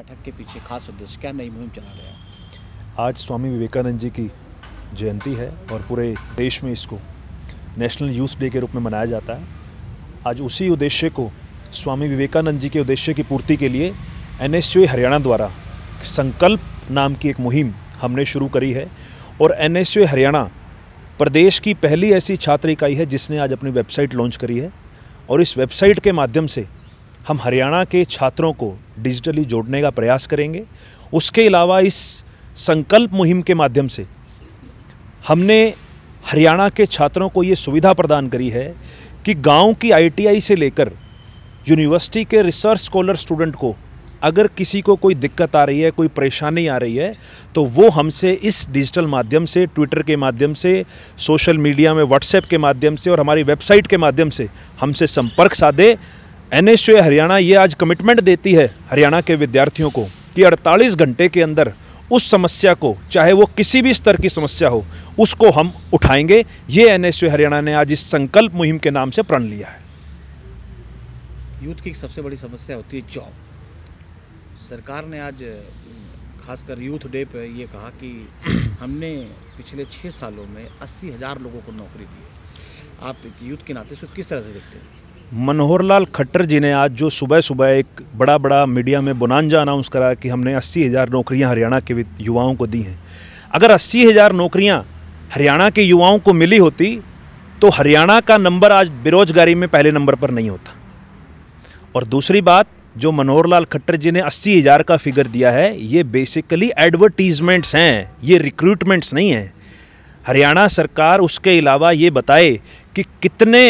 बैठक के पीछे खास उद्देश्य क्या नई मुहिम चला रहे हैं आज स्वामी विवेकानंद जी की जयंती है और पूरे देश में इसको नेशनल यूथ डे के रूप में मनाया जाता है आज उसी उद्देश्य को स्वामी विवेकानंद जी के उद्देश्य की पूर्ति के लिए एन हरियाणा द्वारा संकल्प नाम की एक मुहिम हमने शुरू करी है और एन हरियाणा प्रदेश की पहली ऐसी छात्र इकाई है जिसने आज अपनी वेबसाइट लॉन्च करी है और इस वेबसाइट के माध्यम से हम हरियाणा के छात्रों को डिजिटली जोड़ने का प्रयास करेंगे उसके अलावा इस संकल्प मुहिम के माध्यम से हमने हरियाणा के छात्रों को ये सुविधा प्रदान करी है कि गांव की आईटीआई से लेकर यूनिवर्सिटी के रिसर्च स्कॉलर स्टूडेंट को अगर किसी को कोई दिक्कत आ रही है कोई परेशानी आ रही है तो वो हमसे इस डिजिटल माध्यम से ट्विटर के माध्यम से सोशल मीडिया में व्हाट्सएप के माध्यम से और हमारी वेबसाइट के माध्यम से हमसे संपर्क साधे एन हरियाणा ये आज कमिटमेंट देती है हरियाणा के विद्यार्थियों को कि 48 घंटे के अंदर उस समस्या को चाहे वो किसी भी स्तर की समस्या हो उसको हम उठाएंगे ये एन हरियाणा ने आज इस संकल्प मुहिम के नाम से प्रण लिया है यूथ की सबसे बड़ी समस्या होती है जॉब सरकार ने आज खासकर यूथ डे पर यह कहा कि हमने पिछले छः सालों में अस्सी हज़ार लोगों को नौकरी दी आप यूथ के नाते से किस तरह से देखते हैं मनोहर लाल खट्टर जी ने आज जो सुबह सुबह एक बड़ा बड़ा मीडिया में बुनानजा अनाउंस करा कि हमने अस्सी हज़ार नौकरियाँ हरियाणा के युवाओं को दी हैं अगर अस्सी हज़ार नौकरियाँ हरियाणा के युवाओं को मिली होती तो हरियाणा का नंबर आज बेरोजगारी में पहले नंबर पर नहीं होता और दूसरी बात जो मनोहर लाल खट्टर जी ने अस्सी हज़ार का फिगर दिया है ये बेसिकली एडवर्टीज़मेंट्स हैं ये रिक्रूटमेंट्स नहीं हैं हरियाणा सरकार उसके अलावा ये बताए कि कितने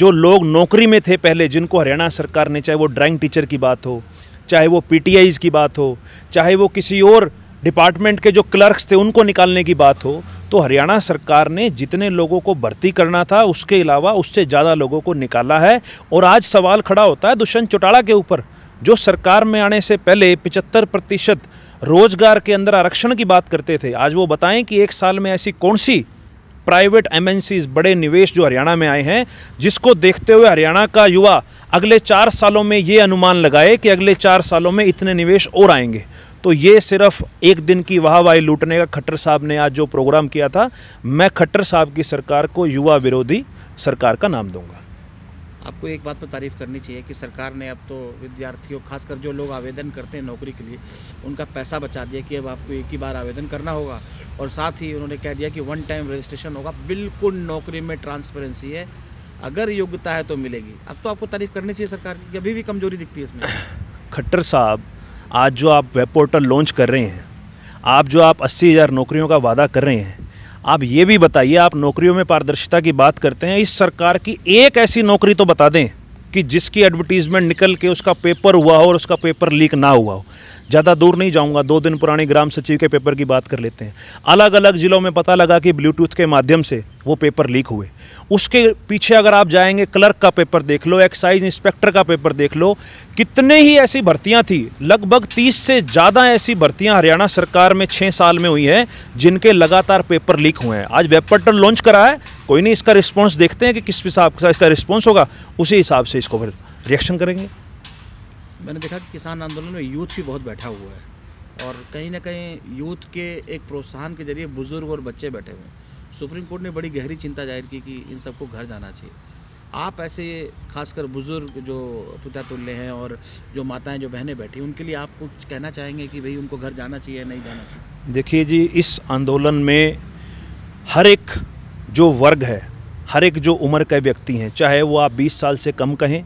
जो लोग नौकरी में थे पहले जिनको हरियाणा सरकार ने चाहे वो ड्राइंग टीचर की बात हो चाहे वो पी की बात हो चाहे वो किसी और डिपार्टमेंट के जो क्लर्क्स थे उनको निकालने की बात हो तो हरियाणा सरकार ने जितने लोगों को भर्ती करना था उसके अलावा उससे ज़्यादा लोगों को निकाला है और आज सवाल खड़ा होता है दुष्यंत चौटाला के ऊपर जो सरकार में आने से पहले पिचहत्तर प्रतिशत रोजगार के अंदर आरक्षण की बात करते थे आज वो बताएं कि एक साल में ऐसी कौन सी प्राइवेट एम बड़े निवेश जो हरियाणा में आए हैं जिसको देखते हुए हरियाणा का युवा अगले चार सालों में ये अनुमान लगाए कि अगले चार सालों में इतने निवेश और आएंगे तो ये सिर्फ एक दिन की वाहवाही लूटने का खट्टर साहब ने आज जो प्रोग्राम किया था मैं खट्टर साहब की सरकार को युवा विरोधी सरकार का नाम दूंगा आपको एक बात पर तो तारीफ़ करनी चाहिए कि सरकार ने अब तो विद्यार्थियों खासकर जो लोग आवेदन करते हैं नौकरी के लिए उनका पैसा बचा दिया कि अब आपको एक ही बार आवेदन करना होगा और साथ ही उन्होंने कह दिया कि वन टाइम रजिस्ट्रेशन होगा बिल्कुल नौकरी में ट्रांसपेरेंसी है अगर योग्यता है तो मिलेगी अब तो आपको तारीफ़ करनी चाहिए सरकार की अभी भी कमजोरी दिखती है इसमें खट्टर साहब आज जो आप वेब पोर्टल लॉन्च कर रहे हैं आप जो आप अस्सी हज़ार नौकरियों का वादा कर रहे हैं आप ये भी बताइए आप नौकरियों में पारदर्शिता की बात करते हैं इस सरकार की एक ऐसी नौकरी तो बता दें कि जिसकी एडवर्टीज़मेंट निकल के उसका पेपर हुआ हो और उसका पेपर लीक ना हुआ हो ज़्यादा दूर नहीं जाऊँगा दो दिन पुराने ग्राम सचिव के पेपर की बात कर लेते हैं अलग अलग ज़िलों में पता लगा कि ब्लूटूथ के माध्यम से वो पेपर लीक हुए उसके पीछे अगर आप जाएंगे क्लर्क का पेपर देख लो एक्साइज इंस्पेक्टर का पेपर देख लो कितने ही ऐसी भर्तियाँ थी लगभग तीस से ज़्यादा ऐसी भर्तियाँ हरियाणा सरकार में छः साल में हुई हैं जिनके लगातार पेपर लीक हुए हैं आज वेब पोर्टल लॉन्च करा है कोई नहीं इसका रिस्पॉन्स देखते हैं कि किस हिसाब का इसका रिस्पॉन्स होगा उसी हिसाब से इसको रिएक्शन करेंगे मैंने देखा कि किसान आंदोलन में यूथ भी बहुत बैठा हुआ है और कहीं ना कहीं यूथ के एक प्रोत्साहन के जरिए बुज़ुर्ग और बच्चे बैठे हुए हैं सुप्रीम कोर्ट ने बड़ी गहरी चिंता जाहिर की कि इन सबको घर जाना चाहिए आप ऐसे खासकर बुज़ुर्ग जो पिता तुल्य हैं और जो माताएं जो बहनें बैठी उनके लिए आप कुछ कहना चाहेंगे कि भाई उनको घर जाना चाहिए या नहीं जाना चाहिए देखिए जी इस आंदोलन में हर एक जो वर्ग है हर एक जो उम्र के व्यक्ति हैं चाहे वो आप 20 साल से कम कहें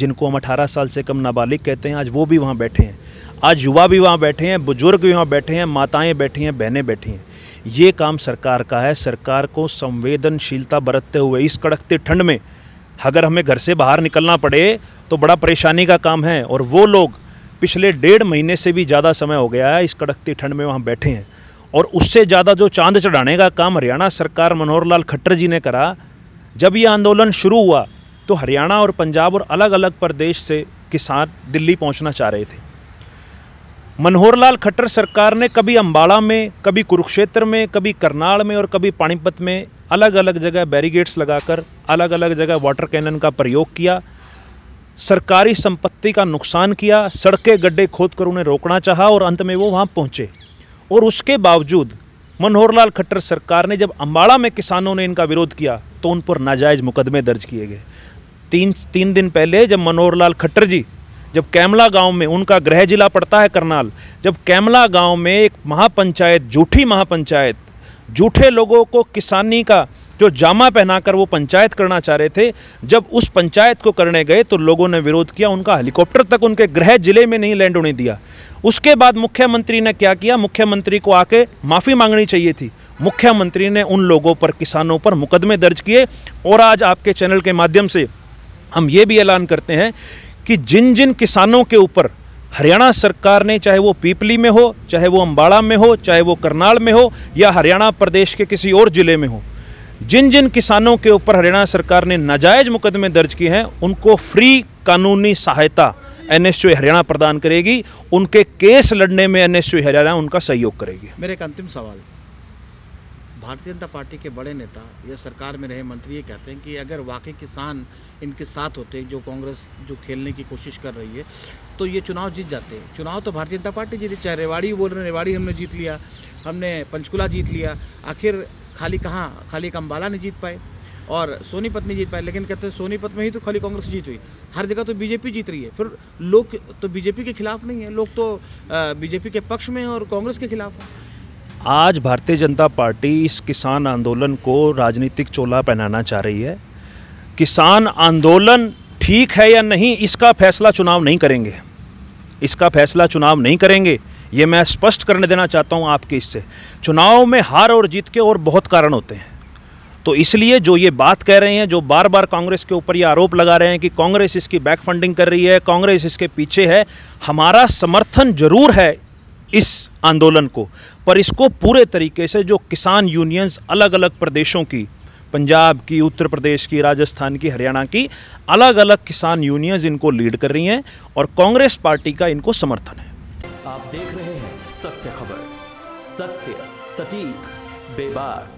जिनको हम 18 साल से कम नाबालिग कहते हैं आज वो भी वहाँ बैठे हैं आज युवा भी वहाँ बैठे हैं बुजुर्ग भी वहाँ बैठे हैं माताएँ बैठी हैं बहनें बैठी हैं ये काम सरकार का है सरकार को संवेदनशीलता बरतते हुए इस कड़कते ठंड में अगर हमें घर से बाहर निकलना पड़े तो बड़ा परेशानी का काम है और वो लोग पिछले डेढ़ महीने से भी ज़्यादा समय हो गया है इस कड़कती ठंड में वहाँ बैठे हैं और उससे ज़्यादा जो चांद चढ़ाने का काम हरियाणा सरकार मनोहर लाल खट्टर जी ने करा जब ये आंदोलन शुरू हुआ तो हरियाणा और पंजाब और अलग अलग प्रदेश से किसान दिल्ली पहुंचना चाह रहे थे मनोहर लाल खट्टर सरकार ने कभी अम्बाड़ा में कभी कुरुक्षेत्र में कभी करनाल में और कभी पानीपत में अलग अलग जगह बैरीगेट्स लगाकर अलग अलग जगह वाटर कैनन का प्रयोग किया सरकारी संपत्ति का नुकसान किया सड़कें गड्ढे खोद कर उन्हें रोकना चाहा और अंत में वो वहाँ पहुँचे और उसके बावजूद मनोहर लाल खट्टर सरकार ने जब अम्बाड़ा में किसानों ने इनका विरोध किया तो उन पर नाजायज़ मुकदमे दर्ज किए गए तीन तीन दिन पहले जब मनोहर लाल खट्टर जी जब कैमला गांव में उनका गृह जिला पड़ता है करनाल जब कैमला गांव में एक महापंचायत झूठी महापंचायत झूठे लोगों को किसानी का जो जामा पहनाकर वो पंचायत करना चाह रहे थे जब उस पंचायत को करने गए तो लोगों ने विरोध किया उनका हेलीकॉप्टर तक उनके गृह जिले में नहीं लैंड होने दिया उसके बाद मुख्यमंत्री ने क्या किया मुख्यमंत्री को आके माफ़ी मांगनी चाहिए थी मुख्यमंत्री ने उन लोगों पर किसानों पर मुकदमे दर्ज किए और आज आपके चैनल के माध्यम से हम ये भी ऐलान करते हैं कि जिन जिन किसानों के ऊपर हरियाणा सरकार ने चाहे वो पीपली में हो चाहे वो अम्बाड़ा में हो चाहे वो करनाल में हो या हरियाणा प्रदेश के किसी और ज़िले में हो जिन जिन किसानों के ऊपर हरियाणा सरकार ने नाजायज़ मुकदमे दर्ज किए हैं उनको फ्री कानूनी सहायता एन एस हरियाणा प्रदान करेगी उनके केस लड़ने में एन एस हरियाणा उनका सहयोग करेगी मेरा एक अंतिम सवाल भारतीय जनता पार्टी के बड़े नेता या सरकार में रहे मंत्री ये कहते हैं कि अगर वाकई किसान इनके साथ होते जो कांग्रेस जो खेलने की कोशिश कर रही है तो ये चुनाव जीत जाते चुनाव तो भारतीय जनता पार्टी जीती चाहे रेवाड़ी बोल रहे रेवाड़ी हमने जीत लिया हमने पंचकुला जीत लिया आखिर खाली कहाँ खाली अम्बाला नहीं जीत पाए और सोनीपत नहीं जीत पाए लेकिन कहते हैं सोनीपत में ही तो खाली कांग्रेस जीत हुई हर जगह तो बीजेपी जीत रही है फिर लोग तो बीजेपी के खिलाफ नहीं है लोग तो बीजेपी के पक्ष में हैं और कांग्रेस के खिलाफ हैं आज भारतीय जनता पार्टी इस किसान आंदोलन को राजनीतिक चोला पहनाना चाह रही है किसान आंदोलन ठीक है या नहीं इसका फैसला चुनाव नहीं करेंगे इसका फैसला चुनाव नहीं करेंगे ये मैं स्पष्ट करने देना चाहता हूँ आपके इससे चुनाव में हार और जीत के और बहुत कारण होते हैं तो इसलिए जो ये बात कह रहे हैं जो बार बार कांग्रेस के ऊपर ये आरोप लगा रहे हैं कि कांग्रेस इसकी बैक फंडिंग कर रही है कांग्रेस इसके पीछे है हमारा समर्थन जरूर है इस आंदोलन को पर इसको पूरे तरीके से जो किसान यूनियंस अलग अलग प्रदेशों की पंजाब की उत्तर प्रदेश की राजस्थान की हरियाणा की अलग अलग किसान यूनियंस इनको लीड कर रही हैं और कांग्रेस पार्टी का इनको समर्थन है आप देख रहे हैं सत्य खबर सत्य सटीक बेबाक